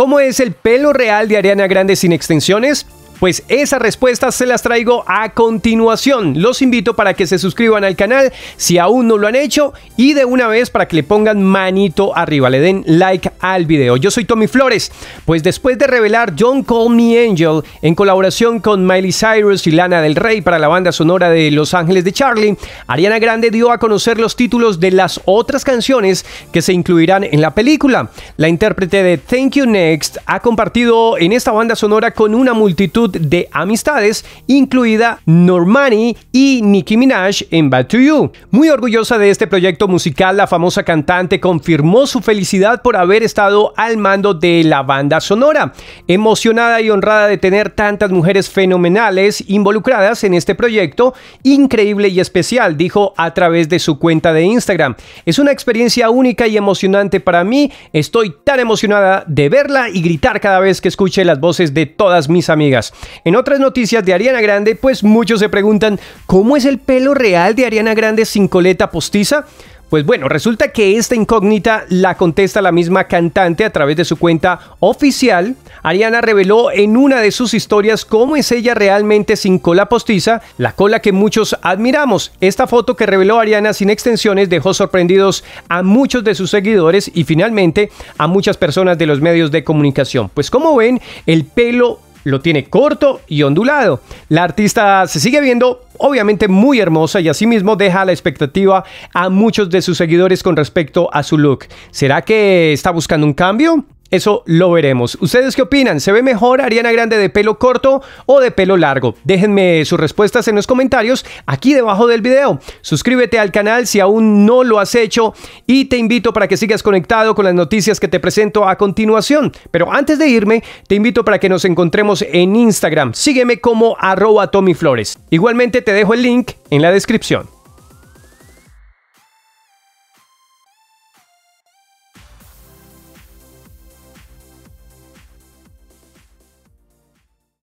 ¿Cómo es el pelo real de Ariana Grande sin extensiones? Pues esas respuestas se las traigo a continuación. Los invito para que se suscriban al canal si aún no lo han hecho y de una vez para que le pongan manito arriba, le den like al video. Yo soy Tommy Flores. Pues después de revelar John Call Me Angel en colaboración con Miley Cyrus y Lana del Rey para la banda sonora de Los Ángeles de Charlie, Ariana Grande dio a conocer los títulos de las otras canciones que se incluirán en la película. La intérprete de Thank You Next ha compartido en esta banda sonora con una multitud de amistades, incluida Normani y Nicki Minaj en Bad to You. Muy orgullosa de este proyecto musical, la famosa cantante confirmó su felicidad por haber estado al mando de la banda sonora. Emocionada y honrada de tener tantas mujeres fenomenales involucradas en este proyecto increíble y especial, dijo a través de su cuenta de Instagram. Es una experiencia única y emocionante para mí. Estoy tan emocionada de verla y gritar cada vez que escuche las voces de todas mis amigas. En otras noticias de Ariana Grande, pues muchos se preguntan, ¿cómo es el pelo real de Ariana Grande sin coleta postiza? Pues bueno, resulta que esta incógnita la contesta la misma cantante a través de su cuenta oficial. Ariana reveló en una de sus historias cómo es ella realmente sin cola postiza, la cola que muchos admiramos. Esta foto que reveló Ariana sin extensiones dejó sorprendidos a muchos de sus seguidores y finalmente a muchas personas de los medios de comunicación. Pues como ven, el pelo lo tiene corto y ondulado. La artista se sigue viendo obviamente muy hermosa y asimismo deja la expectativa a muchos de sus seguidores con respecto a su look. ¿Será que está buscando un cambio? Eso lo veremos. ¿Ustedes qué opinan? ¿Se ve mejor Ariana Grande de pelo corto o de pelo largo? Déjenme sus respuestas en los comentarios aquí debajo del video. Suscríbete al canal si aún no lo has hecho y te invito para que sigas conectado con las noticias que te presento a continuación. Pero antes de irme, te invito para que nos encontremos en Instagram. Sígueme como arroba Tommy Flores. Igualmente te dejo el link en la descripción.